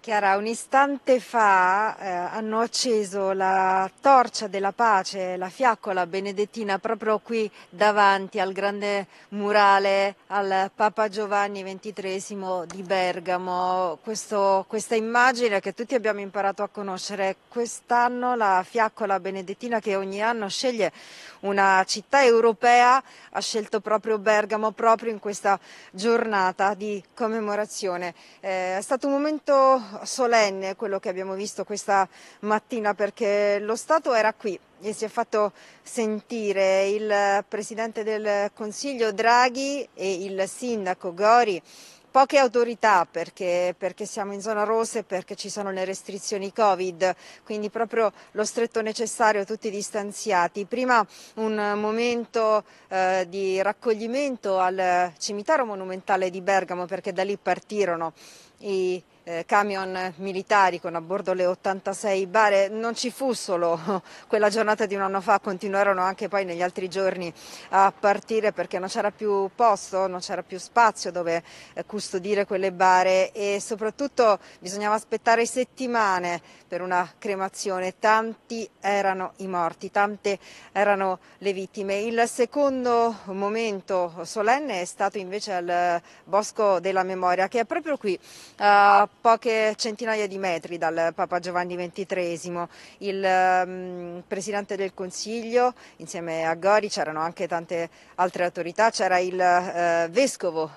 Chiara, un istante fa eh, hanno acceso la torcia della pace, la fiaccola benedettina, proprio qui davanti al grande murale al Papa Giovanni XXIII di Bergamo. Questo, questa immagine che tutti abbiamo imparato a conoscere quest'anno, la fiaccola benedettina che ogni anno sceglie una città europea, ha scelto proprio Bergamo proprio in questa giornata di commemorazione. Eh, è stato un momento solenne quello che abbiamo visto questa mattina perché lo Stato era qui e si è fatto sentire il Presidente del Consiglio Draghi e il Sindaco Gori poche autorità perché, perché, siamo in zona rossa e perché ci sono le restrizioni Covid, quindi proprio lo stretto necessario, tutti distanziati. Prima un momento eh, di raccoglimento al cimitero monumentale di Bergamo perché da lì partirono i eh, camion militari con a bordo le 86 bare. Non ci fu solo quella giornata di un anno fa, continuarono anche poi negli altri giorni a partire perché non c'era più posto, non c'era più spazio dove eh, custodire quelle bare e soprattutto bisognava aspettare settimane per una cremazione. Tanti erano i morti, tante erano le vittime. Il secondo momento solenne è stato invece al eh, Bosco della Memoria, che è proprio qui. Uh, poche centinaia di metri dal Papa Giovanni XXIII. Il um, Presidente del Consiglio, insieme a Gori, c'erano anche tante altre autorità, c'era il uh, Vescovo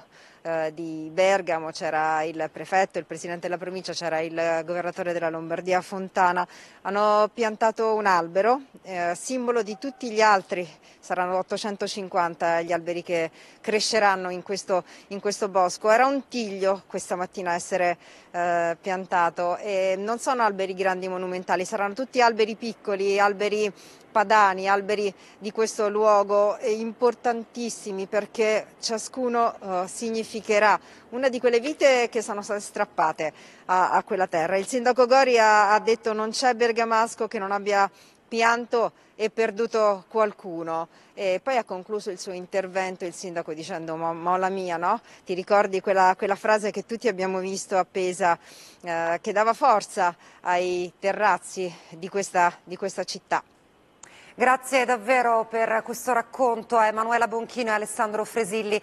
eh, di Bergamo c'era il prefetto, il presidente della provincia, c'era il governatore della Lombardia Fontana, hanno piantato un albero, eh, simbolo di tutti gli altri, saranno 850 gli alberi che cresceranno in questo, in questo bosco. Era un tiglio questa mattina a essere eh, piantato e non sono alberi grandi monumentali, saranno tutti alberi piccoli, alberi padani, alberi di questo luogo importantissimi perché ciascuno eh, significa sacrificherà una di quelle vite che sono state strappate a, a quella terra. Il sindaco Gori ha, ha detto non c'è bergamasco che non abbia pianto e perduto qualcuno. E poi ha concluso il suo intervento il sindaco dicendo mola mia, no? Ti ricordi quella, quella, frase che tutti abbiamo visto appesa eh, che dava forza ai terrazzi di questa, di questa città. Grazie davvero per questo racconto a Emanuela Bonchino e Alessandro Fresilli.